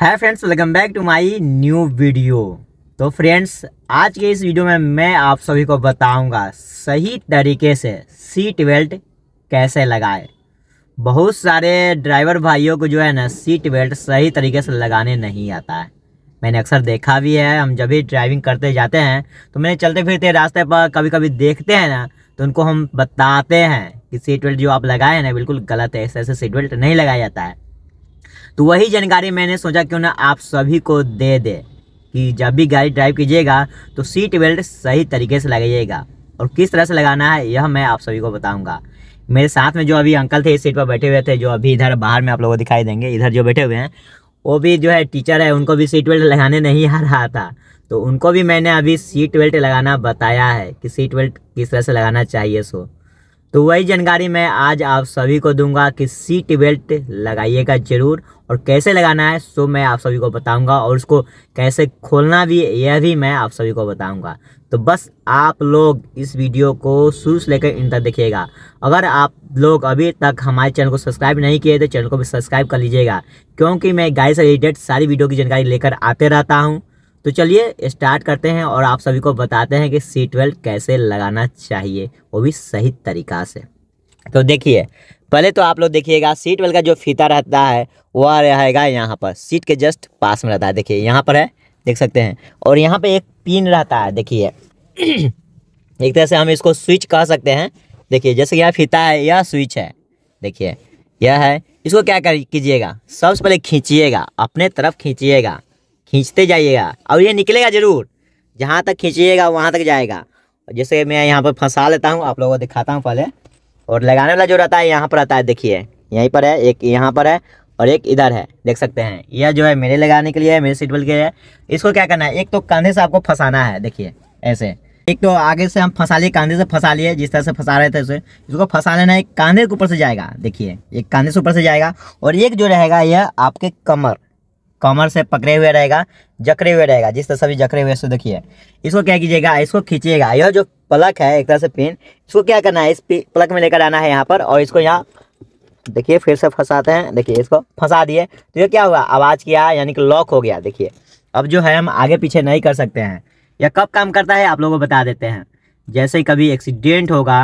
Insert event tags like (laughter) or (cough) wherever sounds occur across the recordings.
है friends welcome back to my new video तो friends आज के इस वीडियो में मैं आप सभी को बताऊंगा सही तरीके से सीट बेल्ट कैसे लगाए बहुत सारे ड्राइवर भाइयों को जो है ना सीट बेल्ट सही तरीके से लगाने नहीं आता है मैंने अक्सर देखा भी है हम जब भी ड्राइविंग करते जाते हैं तो मैंने चलते फिरते रास्ते पर कभी कभी देखते हैं ना तो उनको हम बताते हैं कि सीट बेल्ट जो आप लगाए हैं ना बिल्कुल गलत है ऐसे ऐसे सीट बेल्ट नहीं लगाया जाता है तो वही जानकारी मैंने सोचा क्यों ना आप सभी को दे दे कि जब भी गाड़ी ड्राइव कीजिएगा तो सीट बेल्ट सही तरीके से लगाइएगा और किस तरह से लगाना है यह मैं आप सभी को बताऊंगा मेरे साथ में जो अभी अंकल थे इस सीट पर बैठे हुए थे जो अभी इधर बाहर में आप लोगों को दिखाई देंगे इधर जो बैठे हुए हैं वो भी जो है टीचर है उनको भी सीट बेल्ट लगाने नहीं आ रहा था तो उनको भी मैंने अभी सीट बेल्ट लगाना बताया है कि सीट बेल्ट किस तरह से लगाना चाहिए सो तो वही जानकारी मैं आज आप सभी को दूंगा कि सीट बेल्ट लगाइएगा जरूर और कैसे लगाना है सो मैं आप सभी को बताऊंगा और उसको कैसे खोलना भी यह भी मैं आप सभी को बताऊंगा तो बस आप लोग इस वीडियो को शुरू से लेकर इंटर देखिएगा अगर आप लोग अभी तक हमारे चैनल को सब्सक्राइब नहीं किए तो चैनल को भी सब्सक्राइब कर लीजिएगा क्योंकि मैं गाय से रिलेटेड सारी वीडियो की जानकारी लेकर आते रहता हूँ तो चलिए स्टार्ट करते हैं और आप सभी को बताते हैं कि सीट बेल्ट कैसे लगाना चाहिए वो भी सही तरीका से तो देखिए पहले तो आप लोग देखिएगा सीट बेल्ट का जो फीता रहता है वह रहेगा यहाँ पर सीट के जस्ट पास में रहता है देखिए यहाँ पर है देख सकते हैं और यहाँ पर एक पिन रहता है देखिए (clears throat) एक तरह से हम इसको स्विच कह सकते हैं देखिए जैसे यह फीता है यह स्विच है देखिए यह है इसको क्या कर कीजिएगा सबसे पहले खींचिएगा अपने तरफ खींचिएगा खींचते जाइएगा और ये निकलेगा ज़रूर जहाँ तक खींचिएगा वहाँ तक जाएगा जैसे मैं यहाँ पर फंसा लेता हूँ आप लोगों को दिखाता हूँ पहले और लगाने वाला जो रहता है यहाँ पर आता है देखिए यहीं पर है एक यहाँ पर है और एक इधर है देख सकते हैं यह जो है मेरे लगाने के लिए है मेरे सीट बेल्ट के लिए इसको क्या करना है एक तो कंधे से आपको फंसाना है देखिए ऐसे एक तो आगे से हम फंसा लिए कंधे से फंसा लिए जिस तरह से फंसा रहे थे उसे इसको फंसा लेना है कंधे के ऊपर से जाएगा देखिए एक कांधे से ऊपर से जाएगा और एक जो रहेगा यह आपके कमर कमर से पकड़े हुए रहेगा जकड़े हुए रहेगा जिस तरह से भी जकड़े हुए से देखिए इसको क्या कीजिएगा इसको खींचिएगा यह जो प्लक है एक तरह से पिन इसको क्या करना है इस प्लक में लेकर आना है यहाँ पर और इसको यहाँ देखिए फिर से फंसाते हैं देखिए इसको फंसा दिए तो ये क्या हुआ आवाज़ किया यानी कि लॉक हो गया देखिए अब जो है हम आगे पीछे नहीं कर सकते हैं यह कब काम करता है आप लोगों को बता देते हैं जैसे ही कभी एक्सीडेंट होगा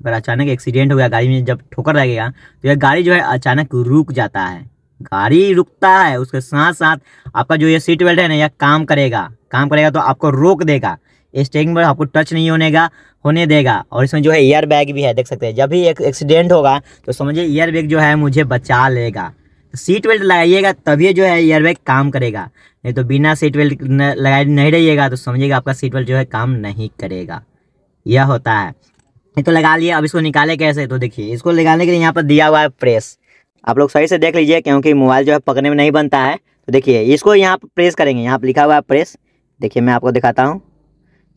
अगर अचानक एक्सीडेंट हो गया गाड़ी में जब ठोकर लगेगा तो यह गाड़ी जो है अचानक रुक जाता है गाड़ी रुकता है उसके साथ साथ आपका जो ये सीट बेल्ट है ना यह काम करेगा काम करेगा तो आपको रोक देगा स्टेरिंग पर आपको टच नहीं होने का होने देगा और इसमें जो है ईयर बैग भी है देख सकते हैं जब भी एक एक्सीडेंट होगा तो समझिए ईयर बैग जो है मुझे बचा लेगा सीट बेल्ट लगाइएगा तभी जो है ईयर बैग काम करेगा नहीं तो बिना सीट बेल्ट लगाए नहीं रहिएगा तो समझिएगा आपका सीट बेल्ट जो है काम नहीं करेगा यह होता है नहीं तो लगा लिए अब इसको निकाले कैसे तो देखिए इसको निकालने के लिए यहाँ पर दिया हुआ है प्रेस आप लोग सही से देख लीजिए क्योंकि मोबाइल जो है पकड़ने में नहीं बनता है तो देखिए इसको यहाँ पर प्रेस करेंगे यहाँ पर लिखा हुआ है प्रेस देखिए मैं आपको दिखाता हूँ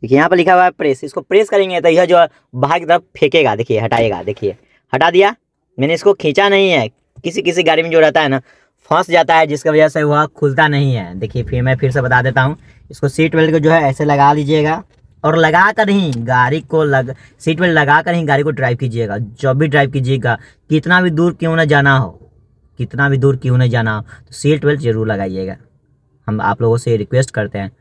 देखिए यहाँ पर लिखा हुआ है प्रेस इसको प्रेस करेंगे तो यह जो बाहर की तरफ फेंकेगा देखिए हटाएगा देखिए हटा दिया मैंने इसको खींचा नहीं है किसी किसी गाड़ी में जो रहता है ना फंस जाता है जिसकी वजह से वह खुलता नहीं है देखिए फिर मैं फिर से बता देता हूँ इसको सीट बेल्ट को जो है ऐसे लगा लीजिएगा और लगा कर ही गाड़ी को लग सीट बेल्ट लगा कर ही गाड़ी को ड्राइव कीजिएगा जब भी ड्राइव कीजिएगा कितना भी दूर क्यों ना जाना हो कितना भी दूर क्यों ना जाना हो तो सीट बेल्ट जरूर लगाइएगा हम आप लोगों से रिक्वेस्ट करते हैं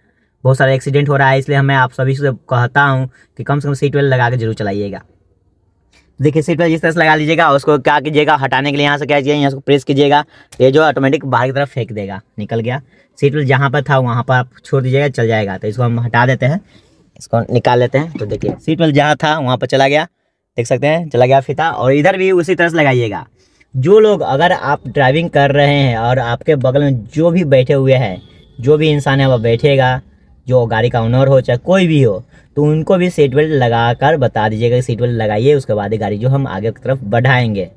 बहुत सारा एक्सीडेंट हो रहा है इसलिए मैं आप सभी से कहता हूँ कि कम से कम सीट बेल्ट लगा के जरूर चलाइएगा देखिए सीट बेल्ट जिस तरह से लगा लीजिएगा उसको क्या कीजिएगा हटाने के लिए यहाँ से क्या कीजिएगा यहाँ से प्रेस कीजिएगा ये जो ऑटोमेटिक बाहर की तरफ फेंक देगा निकल गया सीट बेल्ट जहाँ पर था वहाँ पर आप छोड़ दीजिएगा चल जाएगा तो इसको हम हटा देते हैं इसको निकाल लेते हैं तो देखिए सीट बेल्ट जहाँ था वहाँ पर चला गया देख सकते हैं चला गया फिता और इधर भी उसी तरह से लगाइएगा जो लोग अगर आप ड्राइविंग कर रहे हैं और आपके बगल में जो भी बैठे हुए हैं जो भी इंसान है वह बैठेगा जो गाड़ी का ऑनर हो चाहे कोई भी हो तो उनको भी सीट बेल्ट लगा कर बता दीजिएगा कि सीट बेल्ट लगाइए उसके बाद ही गाड़ी जो हम आगे की तरफ बढ़ाएंगे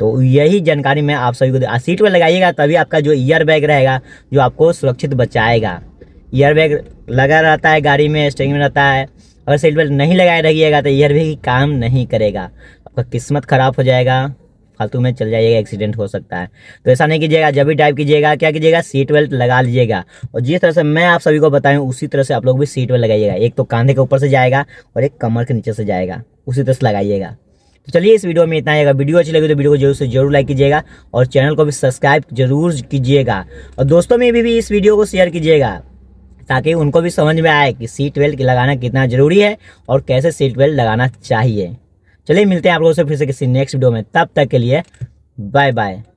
तो यही जानकारी मैं आप सभी को सीट बेल्ट लगाइएगा तभी आपका जो ईयर बैग रहेगा जो आपको सुरक्षित बचाएगा ईयर बैग लगा रहता है गाड़ी में स्टेरिंग में रहता है अगर सीट बेल्ट नहीं लगाए रहिएगा तो ईयर बैग काम नहीं करेगा आपका किस्मत ख़राब हो जाएगा फालतू में चल जाइएगा एक्सीडेंट हो सकता है तो ऐसा नहीं कीजिएगा जब भी ड्राइव कीजिएगा क्या कीजिएगा सीट बेल्ट लगा लीजिएगा और जिस तरह से मैं आप सभी को बताएं उसी तरह से आप लोग भी सीट बेल्ट लगाइएगा एक तो कांधे के ऊपर से जाएगा और एक कमर के नीचे से जाएगा उसी तरह से लगाइएगा तो चलिए इस वीडियो में इतना ही अगर वीडियो अच्छी लगी तो वीडियो को जरूर से जरूर लाइक कीजिएगा और चैनल को भी सब्सक्राइब जरूर कीजिएगा और दोस्तों में भी, भी इस वीडियो को शेयर कीजिएगा ताकि उनको भी समझ में आए कि सीट बेल्ट लगाना कितना ज़रूरी है और कैसे सीट बेल्ट लगाना चाहिए चलिए मिलते हैं आप लोगों से फिर से किसी नेक्स्ट वीडियो में तब तक के लिए बाय बाय